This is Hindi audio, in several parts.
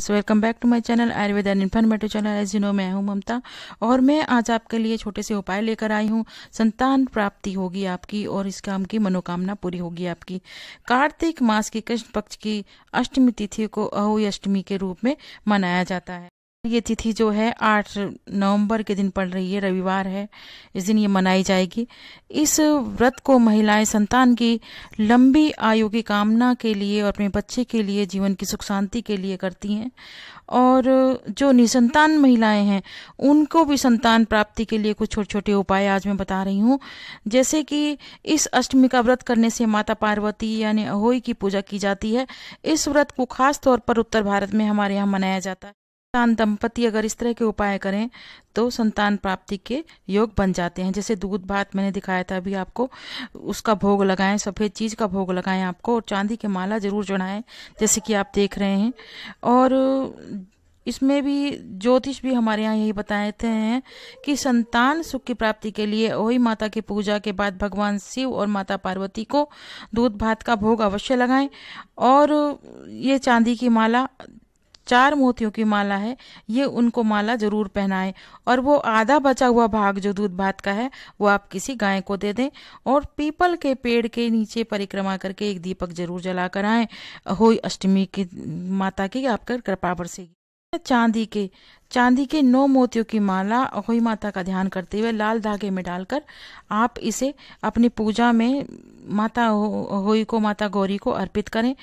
so welcome back to my channel Ayurveda and informative channel as you know मैं हूं ममता और मैं आज आपके लिए छोटे से उपाय लेकर आई हूं संतान प्राप्ति होगी आपकी और इस काम की मनोकामना पूरी होगी आपकी कार्तिक मास की कृष्ण पक्ष की अष्टमी तिथि को अहोई अष्टमी के रूप में मनाया जाता है ये तिथि जो है आठ नवंबर के दिन पड़ रही है रविवार है इस दिन ये मनाई जाएगी इस व्रत को महिलाएं संतान की लंबी आयु की कामना के लिए और अपने बच्चे के लिए जीवन की सुख शांति के लिए करती हैं और जो निसंतान महिलाएं हैं उनको भी संतान प्राप्ति के लिए कुछ छोटे छोटे उपाय आज मैं बता रही हूँ जैसे कि इस अष्टमी का व्रत करने से माता पार्वती यानी अहोई की पूजा की जाती है इस व्रत को खास तौर पर उत्तर भारत में हमारे यहाँ मनाया जाता है संतान दंपति अगर इस तरह के उपाय करें तो संतान प्राप्ति के योग बन जाते हैं जैसे दूध भात मैंने दिखाया था अभी आपको उसका भोग लगाएं सफ़ेद चीज़ का भोग लगाएं आपको और चांदी के माला ज़रूर चढ़ाएं जैसे कि आप देख रहे हैं और इसमें भी ज्योतिष भी हमारे यहाँ यही बताते हैं कि संतान सुख की प्राप्ति के लिए ओही माता की पूजा के बाद भगवान शिव और माता पार्वती को दूध भात का भोग अवश्य लगाएं और ये चांदी की माला चार मोतियों की माला है ये उनको माला जरूर पहनाएं और वो आधा बचा हुआ भाग जो दूध भात का है वो आप किसी गाय को दे दें और पीपल के पेड़ के नीचे परिक्रमा करके एक दीपक जरूर जला कर आए हो अष्टमी की माता की आपका कृपा बरसेगी चांदी के चांदी के नौ मोतियों की माला अहोई माता का ध्यान करते हुए लाल धागे में डालकर आप इसे अपनी पूजा में माता हो, होई को माता गौरी को अर्पित करें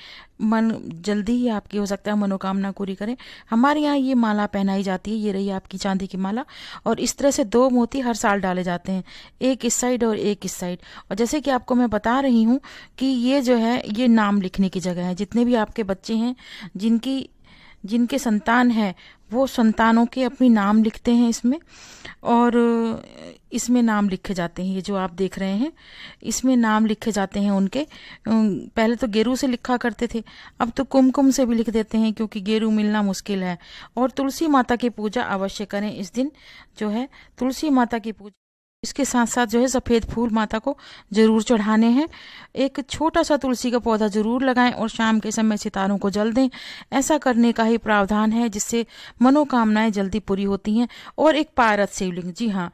मन जल्दी ही आपकी हो सकता है मनोकामना पूरी करें हमारे यहाँ ये माला पहनाई जाती है ये रही आपकी चांदी की माला और इस तरह से दो मोती हर साल डाले जाते हैं एक इस साइड और एक इस साइड और जैसे कि आपको मैं बता रही हूँ कि ये जो है ये नाम लिखने की जगह है जितने भी आपके बच्चे हैं जिनकी जिनके संतान हैं वो संतानों के अपनी नाम लिखते हैं इसमें और इसमें नाम लिखे जाते हैं ये जो आप देख रहे हैं इसमें नाम लिखे जाते हैं उनके पहले तो गेरू से लिखा करते थे अब तो कुमकुम से भी लिख देते हैं क्योंकि गेरू मिलना मुश्किल है और तुलसी माता की पूजा अवश्य करें इस दिन जो है तुलसी माता की पूजा इसके साथ साथ जो है सफ़ेद फूल माता को ज़रूर चढ़ाने हैं एक छोटा सा तुलसी का पौधा ज़रूर लगाएं और शाम के समय सितारों को जल दें ऐसा करने का ही प्रावधान है जिससे मनोकामनाएं जल्दी पूरी होती हैं और एक पारत शिवलिंग जी हाँ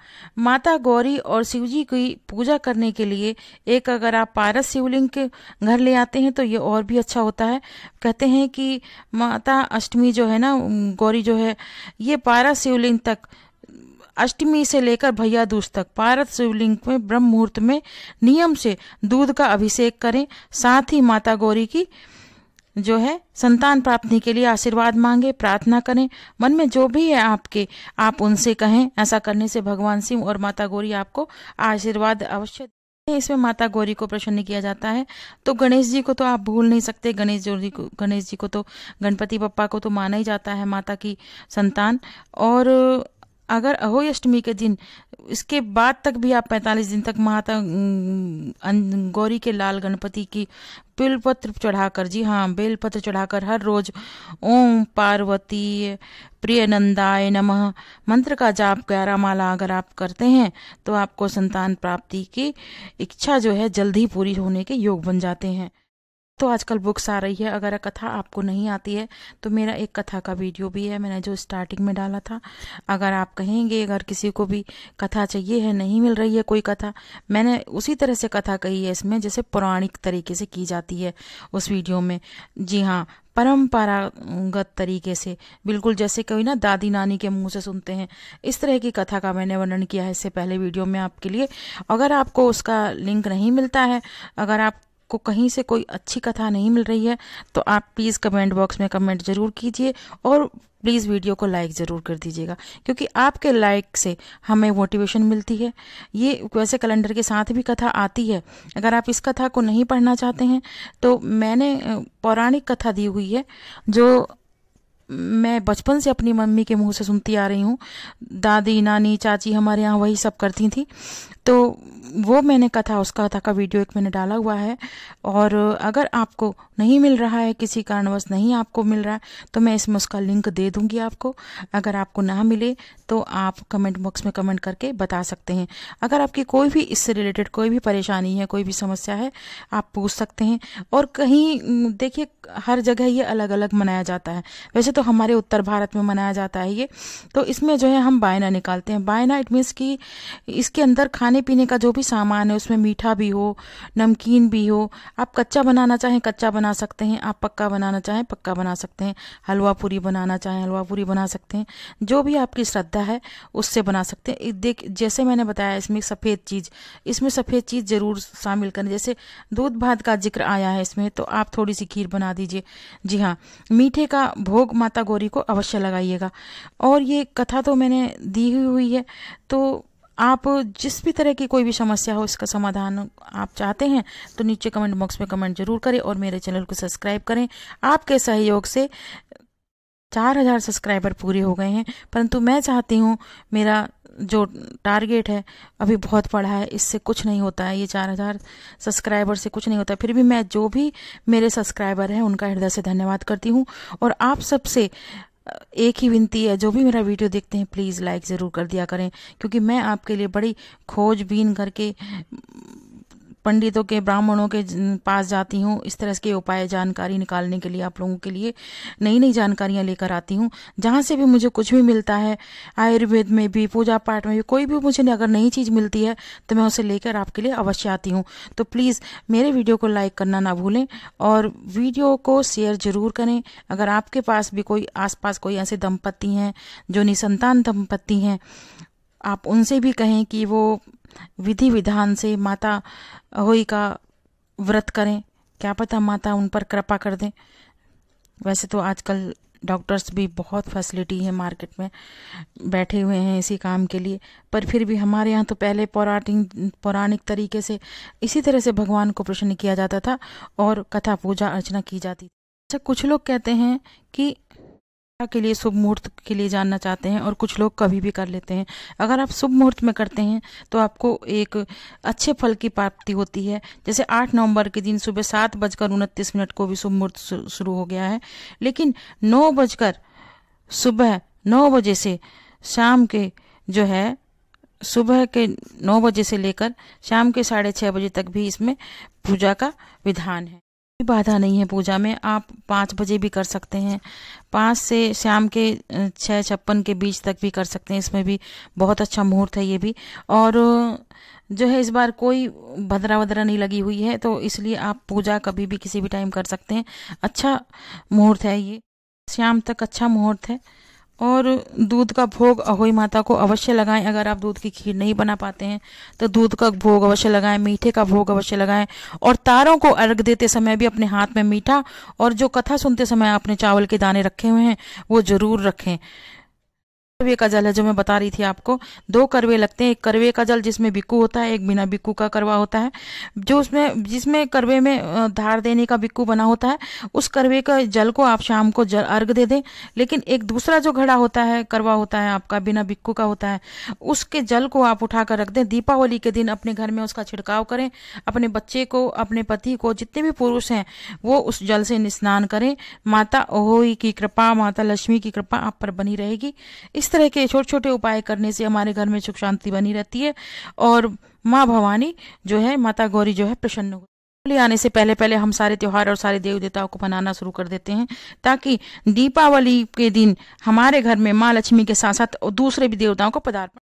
माता गौरी और शिव जी की पूजा करने के लिए एक अगर आप पारस शिवलिंग के घर ले आते हैं तो ये और भी अच्छा होता है कहते हैं कि माता अष्टमी जो है ना गौरी जो है ये पारा शिवलिंग तक अष्टमी से लेकर भैया दूज तक पारत शिवलिंग में ब्रह्म मुहूर्त में नियम से दूध का अभिषेक करें साथ ही माता गौरी की जो है संतान प्राप्ति के लिए आशीर्वाद मांगे प्रार्थना करें मन में जो भी है आपके आप उनसे कहें ऐसा करने से भगवान शिव और माता गौरी आपको आशीर्वाद अवश्य इसमें माता गौरी को प्रसन्न किया जाता है तो गणेश जी को तो आप भूल नहीं सकते गणेश जी को गणेश जी को तो गणपति पप्पा को तो माना ही जाता है माता की संतान और अगर अहोई अष्टमी के दिन इसके बाद तक भी आप 45 दिन तक माता गौरी के लाल गणपति की बेलपत्र चढ़ाकर जी हाँ बेलपत्र चढ़ाकर हर रोज ओम पार्वती प्रिय नंदाय नम मंत्र का जाप ग्यारह माला अगर आप करते हैं तो आपको संतान प्राप्ति की इच्छा जो है जल्द ही पूरी होने के योग बन जाते हैं तो आजकल बुक्स आ रही है अगर कथा आपको नहीं आती है तो मेरा एक कथा का वीडियो भी है मैंने जो स्टार्टिंग में डाला था अगर आप कहेंगे अगर किसी को भी कथा चाहिए है नहीं मिल रही है कोई कथा मैंने उसी तरह से कथा कही है इसमें जैसे पौराणिक तरीके से की जाती है उस वीडियो में जी हाँ परंपरागत तरीके से बिल्कुल जैसे कोई ना दादी नानी के मुंह से सुनते हैं इस तरह की कथा का मैंने वर्णन किया है इससे पहले वीडियो में आपके लिए अगर आपको उसका लिंक नहीं मिलता है अगर आप आपको कहीं से कोई अच्छी कथा नहीं मिल रही है तो आप प्लीज़ कमेंट बॉक्स में कमेंट ज़रूर कीजिए और प्लीज़ वीडियो को लाइक ज़रूर कर दीजिएगा क्योंकि आपके लाइक से हमें मोटिवेशन मिलती है ये वैसे कैलेंडर के साथ भी कथा आती है अगर आप इस कथा को नहीं पढ़ना चाहते हैं तो मैंने पौराणिक कथा दी हुई है जो मैं बचपन से अपनी मम्मी के मुंह से सुनती आ रही हूँ दादी नानी चाची हमारे यहाँ वही सब करती थी तो वो मैंने कथा उस कथा का वीडियो एक मैंने डाला हुआ है और अगर आपको नहीं मिल रहा है किसी कारणवश नहीं आपको मिल रहा है तो मैं इसमें उसका लिंक दे दूंगी आपको अगर आपको ना मिले तो आप कमेंट बॉक्स में कमेंट करके बता सकते हैं अगर आपकी कोई भी इससे रिलेटेड कोई भी परेशानी है कोई भी समस्या है आप पूछ सकते हैं और कहीं देखिए हर जगह ये अलग अलग मनाया जाता है वैसे तो हमारे उत्तर भारत में मनाया जाता है ये तो इसमें जो है हम बायना निकालते हैं बायना इट मीन्स कि इसके अंदर खाने पीने का जो भी सामान है उसमें मीठा भी हो नमकीन भी हो आप कच्चा बनाना चाहें कच्चा बना सकते हैं आप पक्का बनाना चाहें पक्का बना सकते हैं हलवा पूरी बनाना चाहें हलवा पूरी बना सकते हैं जो भी आपकी श्रद्धा है उससे बना सकते हैं देख जैसे मैंने बताया इसमें सफ़ेद चीज़ इसमें सफ़ेद चीज़ ज़रूर शामिल करें जैसे दूध भात का जिक्र आया है इसमें तो आप थोड़ी सी खीर बना दीजिए जी हाँ मीठे का भोग माता गौरी को अवश्य लगाइएगा और ये कथा तो मैंने दी हुई है तो आप जिस भी तरह की कोई भी समस्या हो इसका समाधान आप चाहते हैं तो नीचे कमेंट बॉक्स में कमेंट जरूर करें और मेरे चैनल को सब्सक्राइब करें आपके सहयोग से चार हज़ार सब्सक्राइबर पूरे हो गए हैं परंतु मैं चाहती हूँ मेरा जो टारगेट है अभी बहुत बड़ा है इससे कुछ नहीं होता है ये चार हज़ार सब्सक्राइबर से कुछ नहीं होता फिर भी मैं जो भी मेरे सब्सक्राइबर हैं उनका हृदय से धन्यवाद करती हूँ और आप सबसे एक ही विनती है जो भी मेरा वीडियो देखते हैं प्लीज़ लाइक ज़रूर कर दिया करें क्योंकि मैं आपके लिए बड़ी खोजबीन करके पंडितों के ब्राह्मणों के पास जाती हूँ इस तरह के उपाय जानकारी निकालने के लिए आप लोगों के लिए नई नई जानकारियाँ लेकर आती हूँ जहाँ से भी मुझे कुछ भी मिलता है आयुर्वेद में भी पूजा पाठ में भी कोई भी मुझे अगर नई चीज़ मिलती है तो मैं उसे लेकर आपके लिए अवश्य आती हूँ तो प्लीज़ मेरे वीडियो को लाइक करना ना भूलें और वीडियो को शेयर ज़रूर करें अगर आपके पास भी कोई आस कोई ऐसे दंपत्ति हैं जो निसंतान दंपत्ति हैं आप उनसे भी कहें कि वो विधि विधान से माता होई का व्रत करें क्या पता माता उन पर कृपा कर दें वैसे तो आजकल डॉक्टर्स भी बहुत फैसिलिटी है मार्केट में बैठे हुए हैं इसी काम के लिए पर फिर भी हमारे यहाँ तो पहले पौराणिक पौराणिक तरीके से इसी तरह से भगवान को प्रसन्न किया जाता था और कथा पूजा अर्चना की जाती थी अच्छा कुछ लोग कहते हैं कि के लिए शुभ मुहूर्त के लिए जानना चाहते हैं और कुछ लोग कभी भी कर लेते हैं अगर आप शुभ मुहूर्त में करते हैं तो आपको एक अच्छे फल की प्राप्ति होती है जैसे आठ नवंबर के दिन सुबह सात बजकर उनतीस मिनट को भी शुभ मुहूर्त शुरू हो गया है लेकिन नौ बजकर सुबह नौ बजे से शाम के जो है सुबह के नौ बजे से लेकर शाम के साढ़े छः बजे तक भी इसमें पूजा का विधान है कोई बाधा नहीं है पूजा में आप पाँच बजे भी कर सकते हैं पाँच से शाम के छः छप्पन के बीच तक भी कर सकते हैं इसमें भी बहुत अच्छा मुहूर्त है ये भी और जो है इस बार कोई भदरा वदरा नहीं लगी हुई है तो इसलिए आप पूजा कभी भी किसी भी टाइम कर सकते हैं अच्छा मुहूर्त है ये शाम तक अच्छा मुहूर्त है और दूध का भोग अहोई माता को अवश्य लगाएं अगर आप दूध की खीर नहीं बना पाते हैं तो दूध का भोग अवश्य लगाएं मीठे का भोग अवश्य लगाएं और तारों को अर्घ देते समय भी अपने हाथ में मीठा और जो कथा सुनते समय आपने चावल के दाने रखे हुए हैं वो जरूर रखें करवे का जल है जो मैं बता रही थी आपको दो करवे लगते हैं एक करवे का जल जिसमें बिक्कू होता है एक बिना बिक्कू का करवा होता है जो उसमें जिसमें करवे में धार देने का बिक्कू बना होता है उस करवे का जल को आप शाम को जल अर्घ दे दें लेकिन एक दूसरा जो घड़ा होता है करवा होता है आपका बिना बिक्कू का होता है उसके जल को आप उठा कर रख दें दीपावली के दिन अपने घर में उसका छिड़काव करें अपने बच्चे को अपने पति को जितने भी पुरुष हैं वो उस जल से स्नान करें माता ओहोई की कृपा माता लक्ष्मी की कृपा आप पर बनी रहेगी इस इस तरह के छोटे छोटे उपाय करने से हमारे घर में सुख शांति बनी रहती है और माँ भवानी जो है माता गौरी जो है प्रसन्न हो होली आने से पहले पहले हम सारे त्यौहार और सारे देव देवताओं को मनाना शुरू कर देते हैं ताकि दीपावली के दिन हमारे घर में माँ लक्ष्मी के साथ साथ दूसरे भी देवताओं को पदार्पण